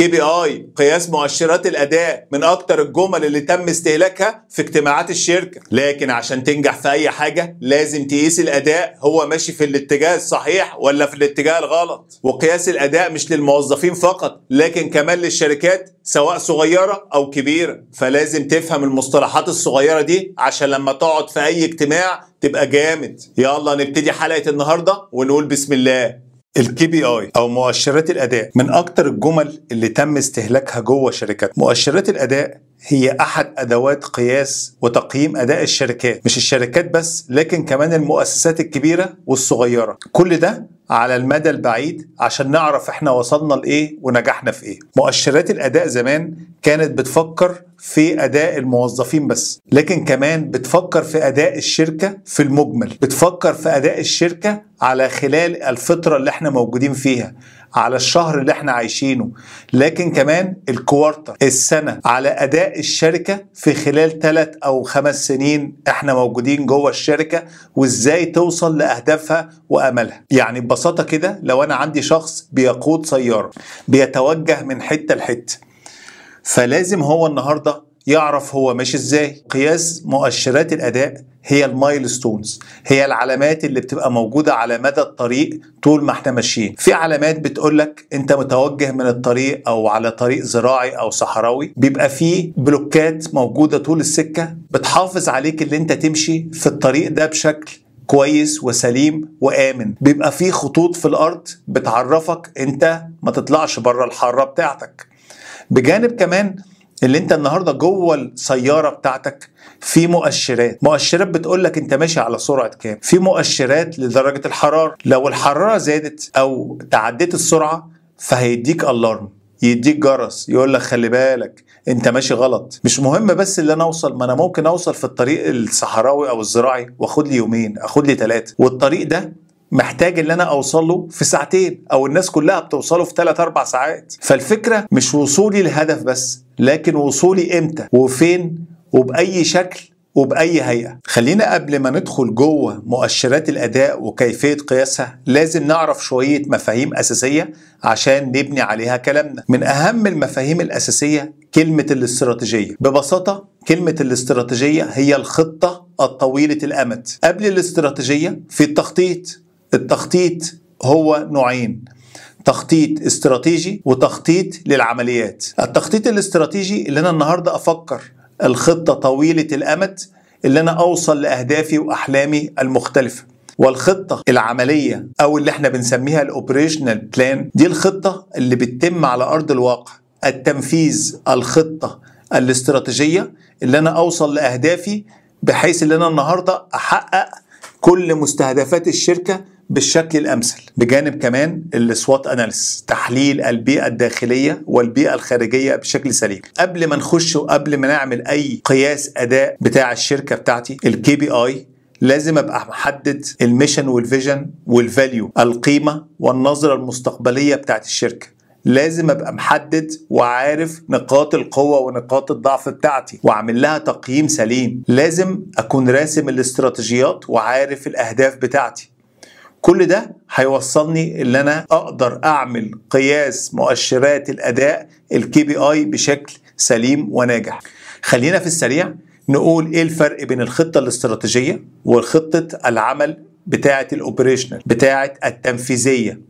الكي بي اي قياس مؤشرات الاداء من اكتر الجمل اللي تم استهلاكها في اجتماعات الشركه لكن عشان تنجح في اي حاجه لازم تقيس الاداء هو ماشي في الاتجاه الصحيح ولا في الاتجاه الغلط وقياس الاداء مش للموظفين فقط لكن كمان للشركات سواء صغيره او كبيره فلازم تفهم المصطلحات الصغيره دي عشان لما تقعد في اي اجتماع تبقى جامد يلا نبتدي حلقه النهارده ونقول بسم الله الكي بي اي او مؤشرات الاداء من اكتر الجمل اللي تم استهلاكها جوه شركات مؤشرات الاداء هي احد ادوات قياس وتقييم اداء الشركات مش الشركات بس لكن كمان المؤسسات الكبيره والصغيره كل ده على المدى البعيد عشان نعرف احنا وصلنا لايه ونجحنا في ايه مؤشرات الاداء زمان كانت بتفكر في اداء الموظفين بس لكن كمان بتفكر في اداء الشركه في المجمل بتفكر في اداء الشركه على خلال الفتره اللي احنا موجودين فيها على الشهر اللي احنا عايشينه لكن كمان الكوارتر السنة على أداء الشركة في خلال ثلاث أو خمس سنين احنا موجودين جوه الشركة وازاي توصل لأهدافها وأملها يعني ببساطة كده لو أنا عندي شخص بيقود سيارة بيتوجه من حتة لحتة فلازم هو النهاردة يعرف هو ماشي ازاي قياس مؤشرات الأداء هي المايلستونز هي العلامات اللي بتبقى موجودة على مدى الطريق طول ما احنا ماشيين في علامات بتقولك انت متوجه من الطريق او على طريق زراعي او صحراوي بيبقى فيه بلوكات موجودة طول السكة بتحافظ عليك اللي انت تمشي في الطريق ده بشكل كويس وسليم وآمن بيبقى فيه خطوط في الأرض بتعرفك انت ما تطلعش بره الحارة بتاعتك بجانب كمان اللي انت النهارده جوه السياره بتاعتك في مؤشرات مؤشرات بتقول لك انت ماشي على سرعه كام في مؤشرات لدرجه الحراره لو الحراره زادت او تعديت السرعه فهيديك الارم يديك جرس يقول لك خلي بالك انت ماشي غلط مش مهم بس اللي انا اوصل ما انا ممكن اوصل في الطريق الصحراوي او الزراعي واخد لي يومين اخد لي ثلاثه والطريق ده محتاج اللي انا اوصل له في ساعتين او الناس كلها بتوصله في 3 4 ساعات فالفكره مش وصولي للهدف بس لكن وصولي امتى وفين وباي شكل وبأي هيئة خلينا قبل ما ندخل جوه مؤشرات الأداء وكيفية قياسها لازم نعرف شوية مفاهيم أساسية عشان نبني عليها كلامنا من أهم المفاهيم الأساسية كلمة الاستراتيجية ببساطة كلمة الاستراتيجية هي الخطة الطويلة الأمد قبل الاستراتيجية في التخطيط التخطيط هو نوعين تخطيط استراتيجي وتخطيط للعمليات التخطيط الاستراتيجي اللي انا النهارده افكر الخطه طويله الامد اللي انا اوصل لاهدافي واحلامي المختلفه والخطه العمليه او اللي احنا بنسميها الاوبريشنال بلان دي الخطه اللي بتتم على ارض الواقع التنفيذ الخطه الاستراتيجيه اللي انا اوصل لاهدافي بحيث اللي انا النهارده احقق كل مستهدفات الشركة بالشكل الأمثل بجانب كمان السوات أناليسيس تحليل البيئة الداخلية والبيئة الخارجية بشكل سليم قبل ما نخش وقبل ما نعمل أي قياس أداء بتاع الشركة بتاعتي الكي بي آي لازم ابقى محدد الميشن والفيجن والفاليو القيمه والنظره المستقبليه بتاعت الشركه لازم ابقى محدد وعارف نقاط القوه ونقاط الضعف بتاعتي واعمل لها تقييم سليم لازم اكون راسم الاستراتيجيات وعارف الاهداف بتاعتي كل ده هيوصلني ان انا اقدر اعمل قياس مؤشرات الاداء الكي بي اي بشكل سليم وناجح خلينا في السريع نقول ايه الفرق بين الخطه الاستراتيجيه وخطه العمل بتاعه الاوبريشنال بتاعه التنفيذيه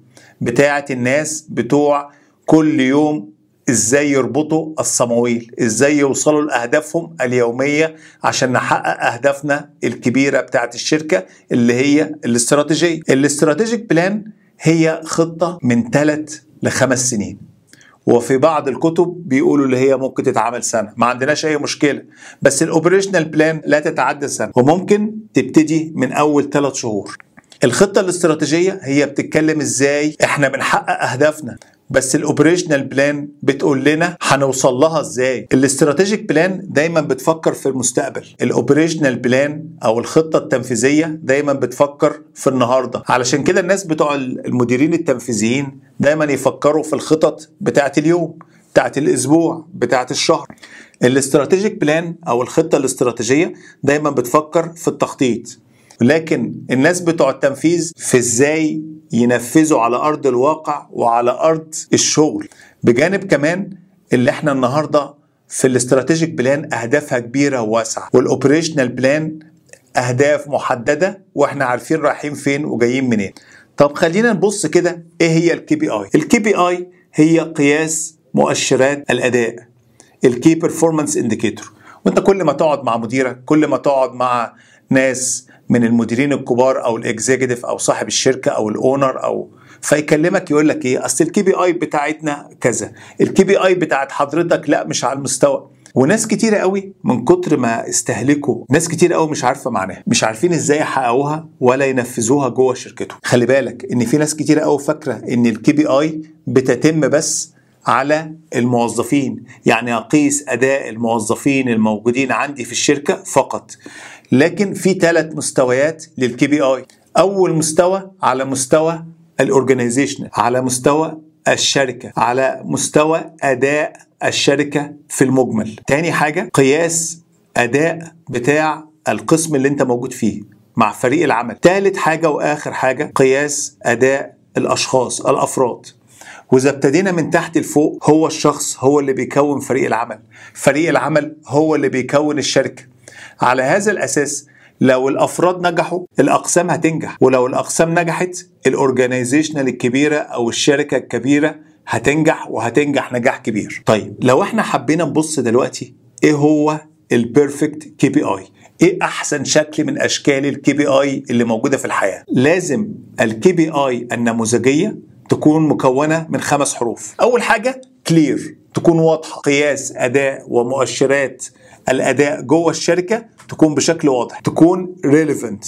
بتاعه الناس بتوع كل يوم ازاي يربطوا الصمويل ازاي يوصلوا لاهدافهم اليوميه عشان نحقق اهدافنا الكبيره بتاعه الشركه اللي هي الاستراتيجيه الاستراتيجيك بلان هي خطه من ثلاث لخمس سنين وفي بعض الكتب بيقولوا اللي هي ممكن تتعمل سنه ما عندناش اي مشكله بس الاوبريشنال بلان لا تتعدى سنه وممكن تبتدي من اول ثلاث شهور الخطة الاستراتيجية هي بتتكلم ازاي احنا بنحقق اهدافنا بس الاوبريشنال بلان بتقول لنا هنوصل لها ازاي الاستراتيجيك بلان دايما بتفكر في المستقبل الاوبريشنال بلان او الخطه التنفيذيه دايما بتفكر في النهارده علشان كده الناس بتوع المديرين التنفيذيين دايما يفكروا في الخطط بتاعه اليوم بتاعه الاسبوع بتاعه الشهر الاستراتيجيك بلان او الخطه الاستراتيجيه دايما بتفكر في التخطيط لكن الناس بتوع التنفيذ في ازاي ينفذوا على ارض الواقع وعلى ارض الشغل بجانب كمان اللي احنا النهارده في الاستراتيجيك بلان اهدافها كبيره وواسعه والاوبريشنال بلان اهداف محدده واحنا عارفين رايحين فين وجايين منين طب خلينا نبص كده ايه هي الكي بي اي الكي بي اي هي قياس مؤشرات الاداء الكي بيرفورمانس انديكيتور وانت كل ما تقعد مع مديرك كل ما تقعد مع ناس من المديرين الكبار او الاكزيكتيف او صاحب الشركه او الاونر او فيكلمك يقول لك ايه اصل الكي بي اي بتاعتنا كذا الكي بي اي بتاعت حضرتك لا مش على المستوى وناس كتيرة قوي من كتر ما استهلكوا ناس كتير قوي مش عارفة معناها مش عارفين ازاي يحققوها ولا ينفذوها جوه شركتهم خلي بالك ان في ناس كتيرة قوي فاكرة ان الكي بي اي بتتم بس على الموظفين يعني اقيس اداء الموظفين الموجودين عندي في الشركه فقط لكن في ثلاث مستويات للكي بي اي اول مستوى على مستوى الاورجنايزيشن على مستوى الشركه على مستوى اداء الشركه في المجمل تاني حاجه قياس اداء بتاع القسم اللي انت موجود فيه مع فريق العمل تالت حاجه واخر حاجه قياس اداء الاشخاص الافراد واذا ابتدينا من تحت لفوق هو الشخص هو اللي بيكون فريق العمل فريق العمل هو اللي بيكون الشركه على هذا الأساس لو الافراد نجحوا الاقسام هتنجح ولو الاقسام نجحت الاورجانيزيشنال الكبيره او الشركه الكبيره هتنجح وهتنجح نجاح كبير طيب لو احنا حبينا نبص دلوقتي ايه هو البيرفكت كي بي اي ايه احسن شكل من اشكال الكي بي اي اللي موجوده في الحياه لازم الكي بي اي النموذجيه تكون مكونه من خمس حروف اول حاجه كلير تكون واضحه قياس اداء ومؤشرات الاداء جوه الشركه تكون بشكل واضح تكون ريليفنت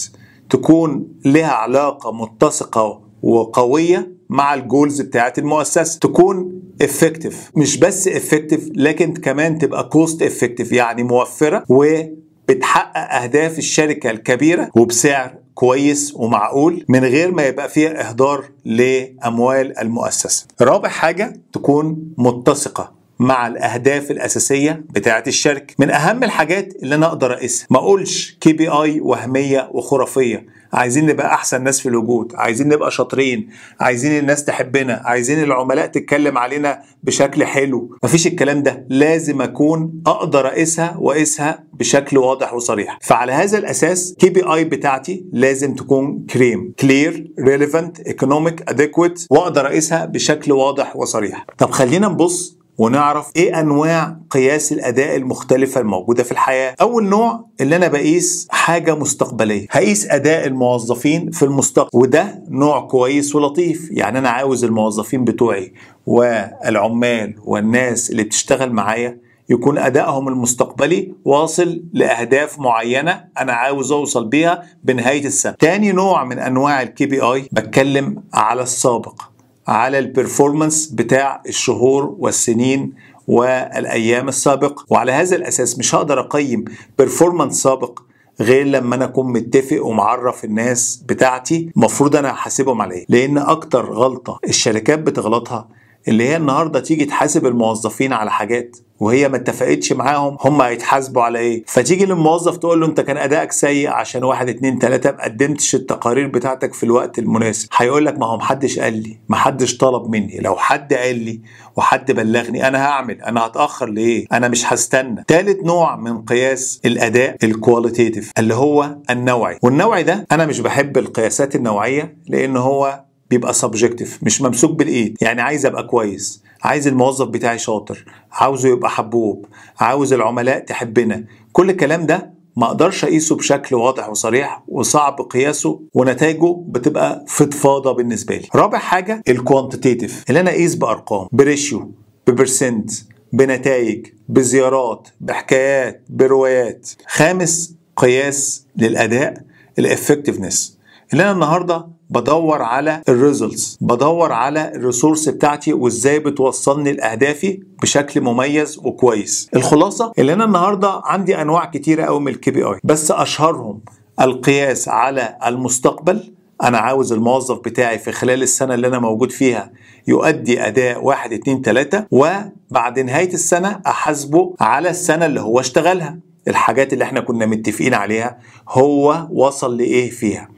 تكون لها علاقه متسقه وقويه مع الجولز بتاعه المؤسسه تكون افكتيف مش بس افكتيف لكن كمان تبقى كوست افكتيف يعني موفره وبتحقق اهداف الشركه الكبيره وبسعر كويس ومعقول من غير ما يبقى فيها اهدار لاموال المؤسسه رابع حاجه تكون متسقه مع الاهداف الاساسيه بتاعه الشركه من اهم الحاجات اللي انا اقدر اقيسها ما اقولش كي بي اي وهميه وخرافيه عايزين نبقى احسن ناس في الوجود عايزين نبقى شاطرين عايزين الناس تحبنا عايزين العملاء تتكلم علينا بشكل حلو مفيش الكلام ده لازم اكون اقدر اقيسها واقيسها بشكل واضح وصريح فعلى هذا الاساس كي بي اي بتاعتي لازم تكون كريم كلير ريليفنت ايكونوميك ادكويت واقدر اقيسها بشكل واضح وصريح طب خلينا نبص ونعرف ايه انواع قياس الاداء المختلفه الموجوده في الحياه اول نوع اللي انا بقيس حاجه مستقبليه هقيس اداء الموظفين في المستقبل وده نوع كويس ولطيف يعني انا عاوز الموظفين بتوعي والعمال والناس اللي بتشتغل معايا يكون أدائهم المستقبلي واصل لأهداف معينة أنا عاوز أوصل بيها بنهاية السنة. تاني نوع من أنواع الكي بي آي بتكلم على السابق على البرفورمانس بتاع الشهور والسنين والايام السابقه وعلى هذا الاساس مش هقدر اقيم بيرفورمانس سابق غير لما انا اكون متفق ومعرف الناس بتاعتي المفروض انا هحاسبهم على ايه لان اكتر غلطه الشركات بتغلطها اللي هي النهارده تيجي تحاسب الموظفين على حاجات وهي ما اتفقتش معاهم هم هيتحاسبوا على ايه فتيجي للموظف تقول له انت كان ادائك سيء عشان واحد اتنين تلاته ما قدمتش التقارير بتاعتك في الوقت المناسب هيقول لك ما هو محدش قال لي محدش طلب مني لو حد قال لي وحد بلغني انا هعمل انا هتاخر ليه انا مش هستنى ثالث نوع من قياس الاداء الكواليتيتيف اللي هو النوعي والنوعي ده انا مش بحب القياسات النوعيه لان هو بيبقى سبجكتيف مش ممسوك بالايد يعني عايز ابقى كويس عايز الموظف بتاعي شاطر عاوزه يبقى حبوب عاوز العملاء تحبنا كل الكلام ده ما اقدرش اقيسه بشكل واضح وصريح وصعب قياسه ونتائجه بتبقى فضفاضه بالنسبه لي. رابع حاجه الكوانتيتيف اللي انا اقيس بارقام بريشيو ببرسنت بنتائج بزيارات بحكايات بروايات. خامس قياس للاداء الافكتفنس اللي انا النهارده بدور على الريزلتس بدور على الريسورس بتاعتي وازاي بتوصلني لاهدافي بشكل مميز وكويس الخلاصه ان انا النهارده عندي انواع كتيره قوي من الكي بي اي بس اشهرهم القياس على المستقبل انا عاوز الموظف بتاعي في خلال السنه اللي انا موجود فيها يؤدي اداء واحد اتنين تلاته وبعد نهايه السنه احاسبه على السنه اللي هو اشتغلها الحاجات اللي احنا كنا متفقين عليها هو وصل لايه فيها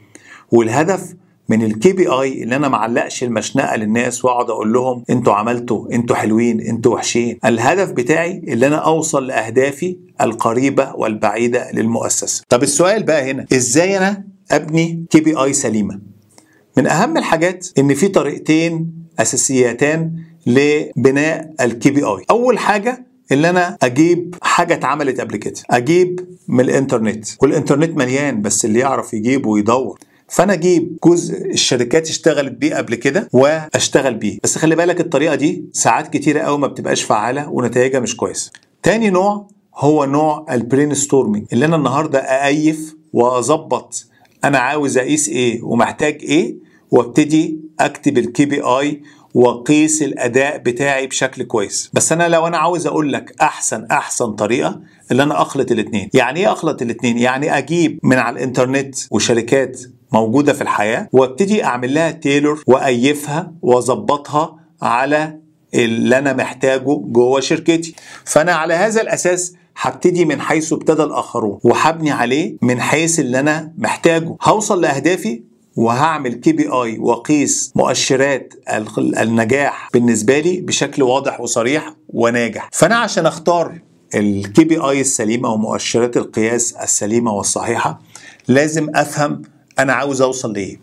والهدف من الكي بي اي ان انا ما اعلقش المشنقه للناس واقعد اقول لهم انتوا عملتوا انتوا حلوين انتوا وحشين الهدف بتاعي ان انا اوصل لاهدافي القريبه والبعيده للمؤسسه طب السؤال بقى هنا ازاي انا ابني كي بي اي سليمه من اهم الحاجات ان في طريقتين اساسيتان لبناء الكي بي اي اول حاجه ان انا اجيب حاجه اتعملت قبل كده اجيب من الانترنت والانترنت مليان بس اللي يعرف يجيب ويدور فانا اجيب جزء الشركات اشتغلت بيه قبل كده واشتغل بيه بس خلي بالك الطريقه دي ساعات كتيره قوي ما بتبقاش فعاله ونتائجها مش كويسه تاني نوع هو نوع البرين ستورمنج اللي انا النهارده اقيف واظبط انا عاوز اقيس ايه ومحتاج ايه وابتدي اكتب الكي بي اي واقيس الاداء بتاعي بشكل كويس بس انا لو انا عاوز اقول لك احسن احسن طريقه اللي انا اخلط الاثنين يعني ايه اخلط الاثنين يعني اجيب من على الانترنت وشركات موجوده في الحياه وابتدي اعمل لها تيلور وايفها واظبطها على اللي انا محتاجه جوه شركتي فانا على هذا الاساس هبتدي من حيث ابتدى الاخرون وهبني عليه من حيث اللي انا محتاجه هوصل لاهدافي وهعمل كي بي اي واقيس مؤشرات النجاح بالنسبه لي بشكل واضح وصريح وناجح فانا عشان اختار الكي بي اي السليمه ومؤشرات القياس السليمه والصحيحه لازم افهم انا عاوز اوصل لايه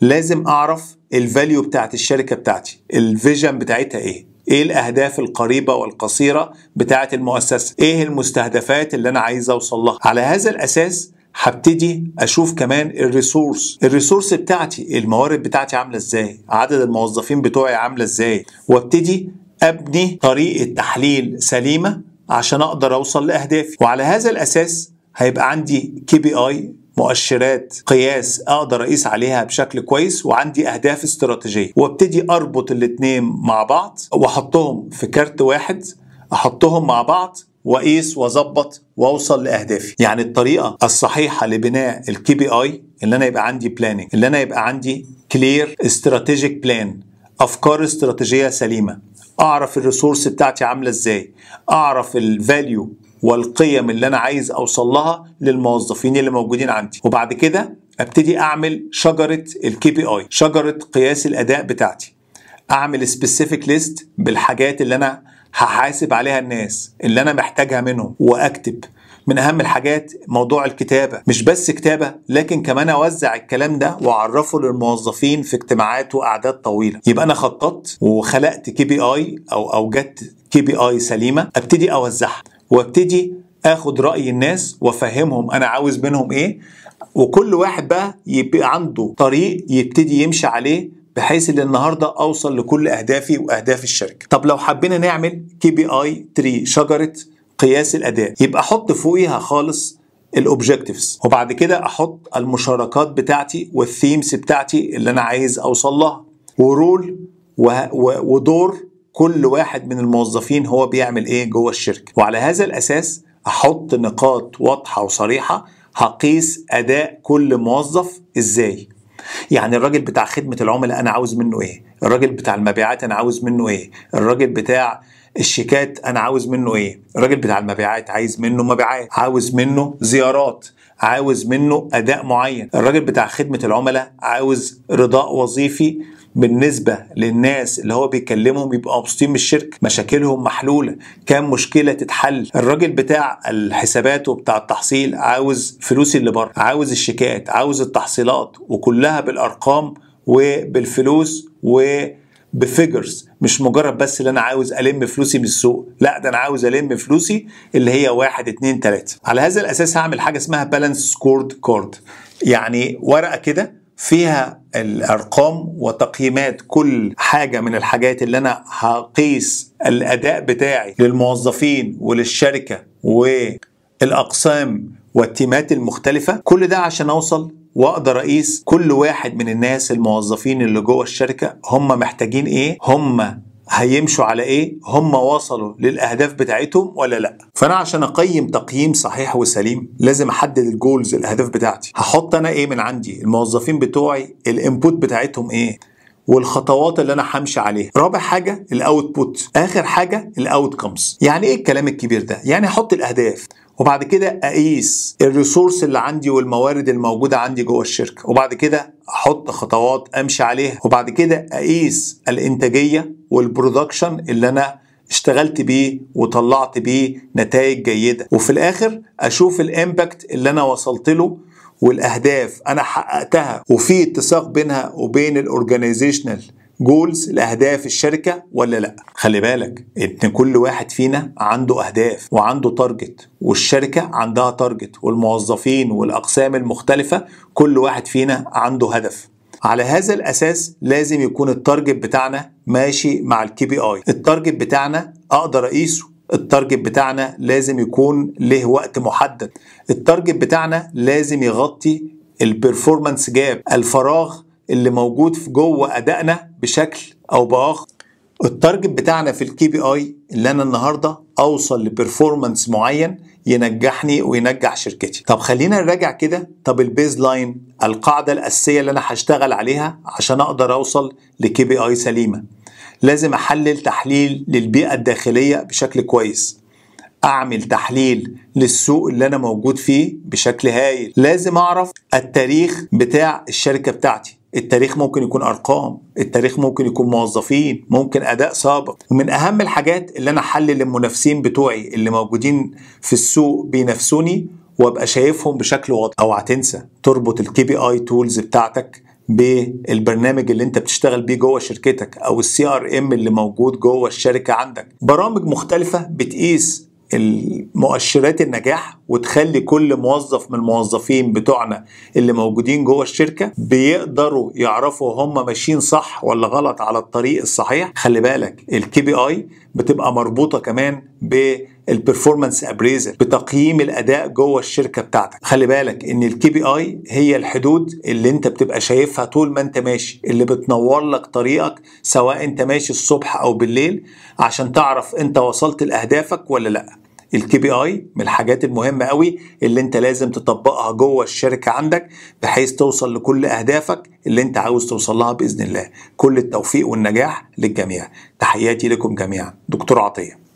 لازم اعرف الفاليو بتاعت الشركه بتاعتي الفيجن بتاعتها ايه ايه الاهداف القريبه والقصيره بتاعت المؤسسه ايه المستهدفات اللي انا عايز اوصل لها على هذا الاساس هبتدي اشوف كمان الريسورس الريسورس بتاعتي الموارد بتاعتي عامله ازاي عدد الموظفين بتوعي عامله ازاي وابتدي ابني طريقه تحليل سليمه عشان اقدر اوصل لاهدافي وعلى هذا الاساس هيبقى عندي كي بي اي مؤشرات قياس اقدر اقيس عليها بشكل كويس وعندي اهداف استراتيجيه وابتدي اربط الاثنين مع بعض واحطهم في كارت واحد احطهم مع بعض واقيس واظبط واوصل لاهدافي يعني الطريقه الصحيحه لبناء الكي بي اي ان انا يبقى عندي بلاننج ان انا يبقى عندي كلير استراتيجيك بلان افكار استراتيجيه سليمه اعرف الريسورس بتاعتي عامله ازاي اعرف الفاليو والقيم اللي انا عايز اوصل لها للموظفين اللي موجودين عندي وبعد كده ابتدي اعمل شجره الكي بي اي شجره قياس الاداء بتاعتي اعمل سبيسيفيك ليست بالحاجات اللي انا هحاسب عليها الناس اللي انا محتاجها منهم واكتب من اهم الحاجات موضوع الكتابه مش بس كتابه لكن كمان اوزع الكلام ده واعرفه للموظفين في اجتماعات واعداد طويله يبقى انا خططت وخلقت كي بي اي او اوجدت كي بي اي سليمه ابتدي اوزعها وابتدي اخد راي الناس وافهمهم انا عاوز منهم ايه وكل واحد بقى يبقى عنده طريق يبتدي يمشي عليه بحيث ان النهارده اوصل لكل اهدافي واهداف الشركه طب لو حبينا نعمل كي بي اي تري شجره قياس الاداء يبقى احط فوقيها خالص الاوبجكتيفز وبعد كده احط المشاركات بتاعتي والثيمز بتاعتي اللي انا عايز اوصل لها ورول ودور كل واحد من الموظفين هو بيعمل ايه جوه الشركه وعلى هذا الاساس احط نقاط واضحه وصريحه هقيس اداء كل موظف ازاي يعني الراجل بتاع خدمه العملاء انا عاوز منه ايه الراجل بتاع المبيعات انا عاوز منه ايه الراجل بتاع الشيكات انا عاوز منه ايه الراجل بتاع المبيعات عايز منه مبيعات عاوز منه زيارات عاوز منه اداء معين الراجل بتاع خدمه العملاء عاوز رضاء وظيفي بالنسبة للناس اللي هو بيكلمهم يبقوا مبسوطين من الشركة مشاكلهم محلولة كان مشكلة تتحل الراجل بتاع الحسابات وبتاع التحصيل عاوز فلوس اللي بره عاوز الشيكات عاوز التحصيلات وكلها بالأرقام وبالفلوس و بفيجرز مش مجرد بس اللي انا عاوز الم فلوسي من السوق لا ده انا عاوز الم فلوسي اللي هي واحد اتنين تلاتة على هذا الاساس هعمل حاجة اسمها بالانس سكورد كارد يعني ورقة كده فيها الارقام وتقييمات كل حاجه من الحاجات اللي انا هقيس الاداء بتاعي للموظفين وللشركه والاقسام والتيمات المختلفة كل ده عشان أوصل واقدر اقيس كل واحد من الناس الموظفين اللي جوه الشركه هم محتاجين ايه هم هيمشوا على ايه هم وصلوا للاهداف بتاعتهم ولا لا فانا عشان اقيم تقييم صحيح وسليم لازم احدد الجولز الاهداف بتاعتي هحط انا ايه من عندي الموظفين بتوعي الانبوت بتاعتهم ايه والخطوات اللي انا همشي عليها رابع حاجه الاوتبوت اخر حاجه الاوتكمز يعني ايه الكلام الكبير ده يعني احط الاهداف وبعد كده اقيس الريسورس اللي عندي والموارد الموجوده عندي جوه الشركه وبعد كده احط خطوات امشي عليها وبعد كده اقيس الانتاجيه والبرودكشن اللي انا اشتغلت بيه وطلعت بيه نتائج جيده وفي الاخر اشوف الامباكت اللي انا وصلت له والاهداف انا حققتها وفي اتساق بينها وبين الاورجانيزيشنال جولز لاهداف الشركه ولا لا خلي بالك ان كل واحد فينا عنده اهداف وعنده تارجت والشركه عندها تارجت والموظفين والاقسام المختلفه كل واحد فينا عنده هدف على هذا الاساس لازم يكون التارجت بتاعنا ماشي مع الكي بي اي التارجت بتاعنا اقدر اقيسه التارجت بتاعنا لازم يكون له وقت محدد التارجت بتاعنا لازم يغطي البرفورمانس جاب الفراغ اللي موجود في جوه ادائنا بشكل او باخر التارجت بتاعنا في الكي بي اي اللي انا النهارده اوصل لبرفورمانس معين ينجحني وينجح شركتي طب خلينا نراجع كده طب البيز لاين القاعده الاساسيه اللي انا هشتغل عليها عشان اقدر اوصل لكي بي اي سليمه لازم احلل تحليل للبيئه الداخليه بشكل كويس اعمل تحليل للسوق اللي انا موجود فيه بشكل هايل لازم اعرف التاريخ بتاع الشركه بتاعتي التاريخ ممكن يكون ارقام التاريخ ممكن يكون موظفين ممكن اداء سابق ومن اهم الحاجات اللي انا احلل المنافسين بتوعي اللي موجودين في السوق بينافسوني وابقى شايفهم بشكل واضح اوعى تنسى تربط الكي بي اي تولز بتاعتك بالبرنامج اللي انت بتشتغل بيه جوه شركتك او السي ار ام اللي موجود جوه الشركه عندك برامج مختلفه بتقيس مؤشرات النجاح وتخلي كل موظف من الموظفين بتوعنا اللي موجودين جوه الشركه بيقدروا يعرفوا هم ماشيين صح ولا غلط على الطريق الصحيح خلي بالك الكي بي اي بتبقى مربوطه كمان بالبرفورمانس ابريزر بتقييم الاداء جوه الشركه بتاعتك خلي بالك ان الكي بي اي هي الحدود اللي انت بتبقى شايفها طول ما انت ماشي اللي بتنور لك طريقك سواء انت ماشي الصبح او بالليل عشان تعرف انت وصلت لاهدافك ولا لا الكي بي اي من الحاجات المهمه قوي اللي انت لازم تطبقها جوه الشركه عندك بحيث توصل لكل اهدافك اللي انت عاوز توصل لها باذن الله كل التوفيق والنجاح للجميع تحياتي لكم جميعا دكتور عطيه